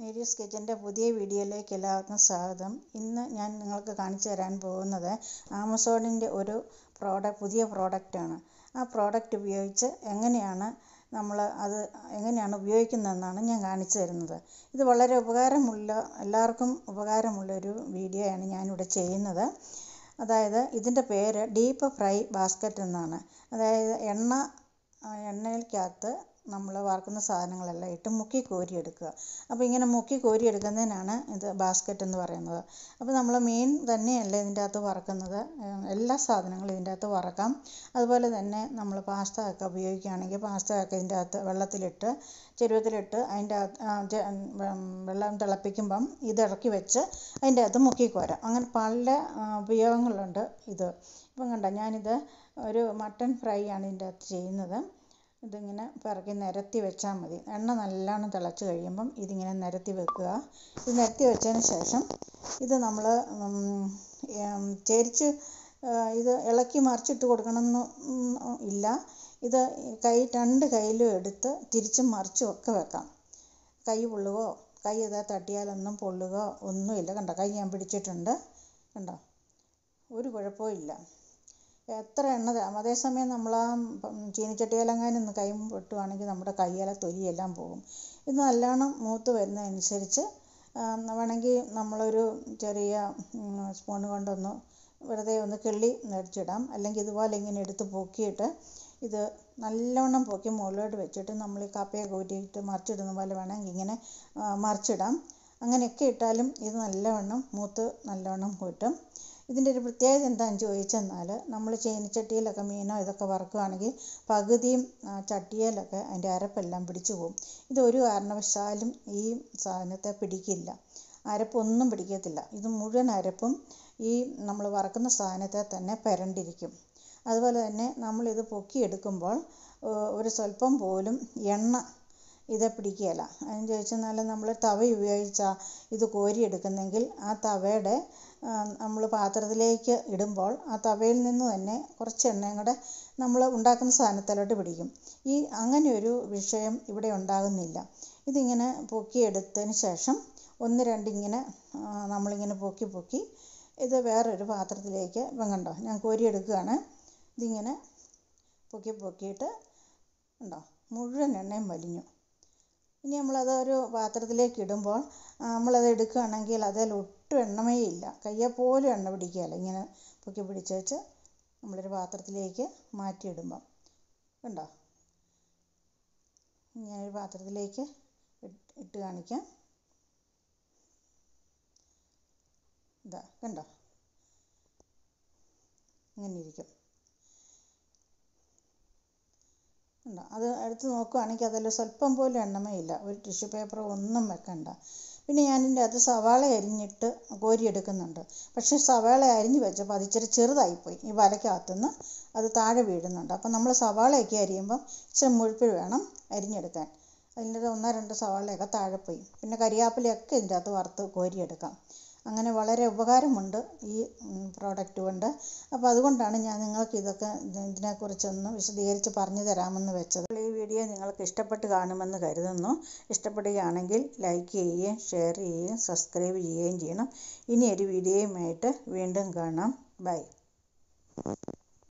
Mary's കിച്ചൻ്റെ പുതിയ വീഡിയോയിലേക്ക് എല്ലാവർക്കും സ്വാഗതം ഇന്ന് ഞാൻ നിങ്ങൾക്ക് കാണിച്ചു തരാൻ പോകുന്നത് ആമസോണിൻ്റെ ഒരു പ്രോഡക്റ്റ് പുതിയ പ്രോഡക്റ്റാണ് ആ പ്രോഡക്റ്റ് ഉപയോഗിച്ച് എങ്ങനെയാണ് നമ്മൾ അത് എങ്ങനെയാണ് ഉപയോഗിക്കുന്നതെന്നാണ് ഞാൻ കാണിച്ചു തരുന്നത് ഇത് വളരെ ഉപകാരമുള്ള എല്ലാവർക്കും ഉപകാരമുള്ള ഒരു വീഡിയോയാണ് ഞാനിവിടെ ചെയ്യുന്നത് അതായത് ഇതിൻ്റെ പേര് ഡീപ്പ് ഫ്രൈ ബാസ്ക്കറ്റ് എന്നാണ് അതായത് എണ്ണ എണ്ണയിലേക്കകത്ത് നമ്മൾ വാർക്കുന്ന സാധനങ്ങളെല്ലാം ഇട്ട് മുക്കി കോരി എടുക്കുക അപ്പോൾ ഇങ്ങനെ മുക്കി കോരി എടുക്കുന്നതിനാണ് ഇത് ബാസ്ക്കറ്റ് എന്ന് പറയുന്നത് അപ്പോൾ നമ്മൾ മീൻ തന്നെയല്ല ഇതിൻ്റെ അകത്ത് വറക്കുന്നത് എല്ലാ സാധനങ്ങളും ഇതിൻ്റെ അകത്ത് വറക്കാം അതുപോലെ തന്നെ നമ്മൾ പാസ്ത ഒക്കെ ഉപയോഗിക്കുകയാണെങ്കിൽ പാസ്ത ഒക്കെ ഇതിൻ്റെ അകത്ത് വെള്ളത്തിലിട്ട് ചെരുവത്തിലിട്ട് അതിൻ്റെ അകത്ത് വെള്ളം തിളപ്പിക്കുമ്പം ഇത് ഇറക്കി വെച്ച് അതിൻ്റെ അകത്ത് മുക്കി കോരാം അങ്ങനെ പല ഉപയോഗങ്ങളുണ്ട് ഇത് ഇപ്പം കണ്ട ഞാനിത് ഒരു മട്ടൺ ഫ്രൈ ആണ് ഇതിൻ്റെ അകത്ത് ചെയ്യുന്നത് ഇതിങ്ങനെ പിറക്കി നിരത്തി വെച്ചാൽ മതി എണ്ണ നല്ലോണം തിളച്ച് കഴിയുമ്പം ഇതിങ്ങനെ നിരത്തി വെക്കുക ഇത് നിരത്തി വെച്ചതിന് ശേഷം ഇത് നമ്മൾ ചെരിച്ച് ഇത് ഇളക്കി മറിച്ചിട്ട് കൊടുക്കണമെന്ന് ഇല്ല ഇത് കൈ രണ്ട് കൈയിലും എടുത്ത് തിരിച്ചും മറിച്ചും ഒക്കെ വെക്കാം കൈ പൊള്ളുവോ കൈ ഇതാ തട്ടിയാലൊന്നും പൊള്ളുകയോ ഒന്നുമില്ല കണ്ടോ കൈ ഞാൻ പിടിച്ചിട്ടുണ്ട് കണ്ടോ ഒരു കുഴപ്പവും ഇല്ല എത്ര എണ്ണ അതേസമയം നമ്മൾ ആ ചീനിച്ചട്ടിയിലെങ്ങാനും ഒന്ന് കൈ വെട്ടുവാണെങ്കിൽ നമ്മുടെ കയ്യിലെ തൊലിയെല്ലാം പോകും ഇത് നല്ലോണം മൂത്ത് വരുന്നതനുസരിച്ച് വേണമെങ്കിൽ നമ്മളൊരു ചെറിയ സ്പൂൺ കൊണ്ടൊന്ന് വെറുതെ ഒന്ന് കിള്ളി നടിച്ചിടാം അല്ലെങ്കിൽ ഇതുപോലെ ഇങ്ങനെ എടുത്ത് പൊക്കിയിട്ട് ഇത് നല്ലവണ്ണം പൊക്കി മുകളിലോട്ട് വെച്ചിട്ട് നമ്മൾ ഈ കപ്പയെ കൂട്ടിയിട്ട് മറിച്ചിടുന്ന പോലെ വേണമെങ്കിൽ ഇങ്ങനെ മറിച്ചിടാം അങ്ങനെയൊക്കെ ഇട്ടാലും ഇത് നല്ലവണ്ണം മൂത്ത് നല്ലവണ്ണം കൂട്ടും ഇതിൻ്റെ ഒരു പ്രത്യേകത എന്താണെന്ന് ചോദിച്ചെന്നാൽ നമ്മൾ ചീനച്ചട്ടിയിലൊക്കെ മീനോ ഇതൊക്കെ വറക്കുകയാണെങ്കിൽ പകുതിയും ചട്ടിയിലൊക്കെ അതിൻ്റെ അരപ്പെല്ലാം പിടിച്ചു പോകും ഇത് ഒരു കാരണവശാലും ഈ സാധനത്തെ പിടിക്കില്ല അരപ്പൊന്നും പിടിക്കത്തില്ല ഇത് മുഴുവൻ അരപ്പും ഈ നമ്മൾ വറക്കുന്ന സാധനത്തെ തന്നെ പരണ്ടിരിക്കും അതുപോലെ തന്നെ നമ്മളിത് പൊക്കിയെടുക്കുമ്പോൾ ഒരു സ്വല്പം പോലും എണ്ണ ഇത് പിടിക്കുകയില്ല അതിന് ചോദിച്ചെന്നാൽ നമ്മൾ തവ ഉപയോഗിച്ചാണ് ഇത് കോരിയെടുക്കുന്നെങ്കിൽ ആ തവയുടെ നമ്മൾ പാത്രത്തിലേക്ക് ഇടുമ്പോൾ ആ തവയിൽ നിന്ന് തന്നെ കുറച്ച് എണ്ണയും കൂടെ നമ്മൾ ഉണ്ടാക്കുന്ന സാധനത്തിലോട്ട് പിടിക്കും ഈ അങ്ങനെ ഒരു വിഷയം ഇവിടെ ഉണ്ടാകുന്നില്ല ഇതിങ്ങനെ പൊക്കിയെടുത്തതിന് ശേഷം ഒന്ന് രണ്ടിങ്ങനെ നമ്മളിങ്ങനെ പൊക്കി പൊക്കി ഇത് വേറൊരു പാത്രത്തിലേക്ക് ഇപ്പം കണ്ടോ ഞാൻ കോരിയെടുക്കുകയാണ് ഇതിങ്ങനെ പൊക്കി പൊക്കിയിട്ട് ഉണ്ടോ മുഴുവൻ എണ്ണയും വലിഞ്ഞു ഇനി നമ്മളത് ഒരു പാത്രത്തിലേക്ക് ഇടുമ്പോൾ നമ്മളത് എടുക്കുകയാണെങ്കിൽ അതിൽ ഒട്ടും എണ്ണമേ ഇല്ല കയ്യെ പോലും എണ്ണ പിടിക്കുകയില്ല ഇങ്ങനെ പൊക്കി പിടിച്ച് വെച്ച് നമ്മളൊരു പാത്രത്തിലേക്ക് മാറ്റിയിടുമ്പം കണ്ടോ ഞാനൊരു പാത്രത്തിലേക്ക് ഇട്ട് കാണിക്കാം ഇതാ കണ്ടോ ഇങ്ങനെ ഇരിക്കും കണ്ടോ അത് എടുത്ത് നോക്കുകയാണെങ്കിൽ അതിൽ സ്വല്പം പോലും എണ്ണമേ ഇല്ല ഒരു ടിഷ്യൂ പേപ്പർ ഒന്നും വെക്കണ്ട പിന്നെ ഞാൻ ഇതിൻ്റെ അകത്ത് സവാള അരിഞ്ഞിട്ട് കോരിയെടുക്കുന്നുണ്ട് പക്ഷേ സവാള അരിഞ്ഞ് വെച്ചപ്പോൾ അത് ഇച്ചിരി ചെറുതായിപ്പോയി ഈ വലക്കകത്തുനിന്ന് അത് താഴെ വീഴുന്നുണ്ട് അപ്പോൾ നമ്മൾ സവാളയൊക്കെ അരിയുമ്പം ഇച്ചിരി മുഴുപ്പിൽ വേണം അരിഞ്ഞെടുക്കാൻ അതിൻ്റെ ഒന്നോ രണ്ടോ സവാളയൊക്കെ താഴെ പോയി പിന്നെ കരിയാപ്പിലയൊക്കെ ഇതിൻ്റെ അകത്ത് വറുത്ത് കോരിയെടുക്കാം അങ്ങനെ വളരെ ഉപകാരമുണ്ട് ഈ പ്രോഡക്റ്റ് കൊണ്ട് അപ്പോൾ അതുകൊണ്ടാണ് ഞാൻ നിങ്ങൾക്ക് ഇതൊക്കെ ഇതിനെക്കുറിച്ചൊന്ന് വിശദീകരിച്ച് പറഞ്ഞു തരാമെന്ന് വെച്ചത് ഈ വീഡിയോ നിങ്ങൾക്ക് ഇഷ്ടപ്പെട്ട് കാണുമെന്ന് കരുതുന്നു ഇഷ്ടപ്പെടുകയാണെങ്കിൽ ലൈക്ക് ചെയ്യുകയും ഷെയർ ചെയ്യുകയും സബ്സ്ക്രൈബ് ചെയ്യുകയും ചെയ്യണം ഇനി ഒരു വീഡിയോയുമായിട്ട് വീണ്ടും കാണാം ബൈ